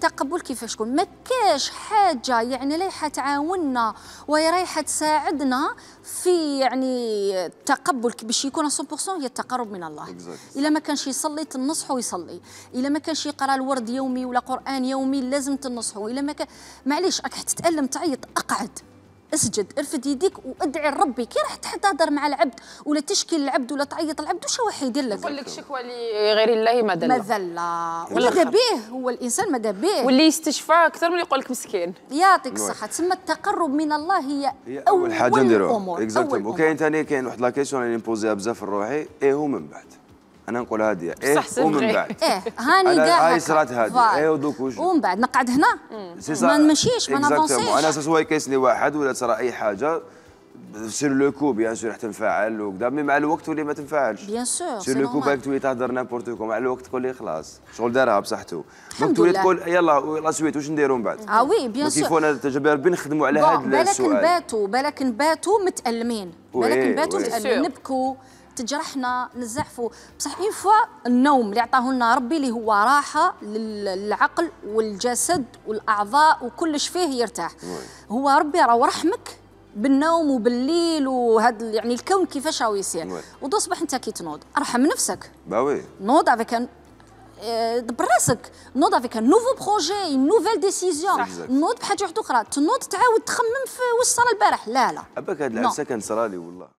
تقبل كيفاش يكون ما كاش حاجه يعني رايحه تعاوننا وهي رايحه تساعدنا في يعني التقبل باش يكون 100% هي التقرب من الله exactly. الا ما كانش يصلي تنصحه يصلي الا ما كانش يقرا الورد يومي ولا قران يومي لازم تنصحه الا ما كان معليش راك حتتالم تعيط اقعد اسجد ارفد يديك وادعي لربي كي راح تهضر مع العبد ولا تشكي للعبد ولا تعيط للعبد واش هو يدير لك يقول لك شكوى لغير الله مذله مذله ماذا به هو الانسان ماذا به واللي يستشفى اكثر من يقول لك مسكين يعطيك الصحه تسمى التقرب من الله هي, هي اول, أول حاجه نديروها اكزاكتومون وكاين ثاني كاين واحد لا كيسيون اللي نبوزيها بزاف لروحي ايه هو من بعد انا نقول هاديه ايه ومن بعد ايه هاني قاعد هاي صرات هاديه ايه ودوك وش ومن بعد نقعد هنا ما نمشيش ما نافونسيش انا سواء كيسني واحد ولا ترى اي حاجه سير لو كو بيان سور راح تنفعل وكذا مي مع الوقت تولي ما تنفعلش بيان سور سير لو كو بالك تولي تهضر نامبورت كو مع الوقت تقول لي خلاص شغل دارها بصحته دونك تولي تقول يلا لا سويت واش نديروا من بعد اه وي بيان سور كيفونا تجربه ربي نخدموا على هذا السؤال بالك نباتوا بالك نباتوا متالمين بالك نباتوا متالمين نبكوا تجرحنا نزعفوا بصح اون فوا النوم اللي عطاه لنا ربي اللي هو راحه للعقل والجسد والاعضاء وكلش فيه يرتاح نعم. هو ربي راه رحمك بالنوم وبالليل وهاد يعني الكون كيفاش راهو يصير نعم. وتصبح انت كي تنوض ارحم نفسك باوي نوض افيك آه، دبر راسك نوض افيك نوفو بروجي نوفيل ديسيزيون نوض بحاجه وحده اخرى تنوض تعاود تخمم في وش صرا البارح لا لا اباك هاد العرسه كان صرالي والله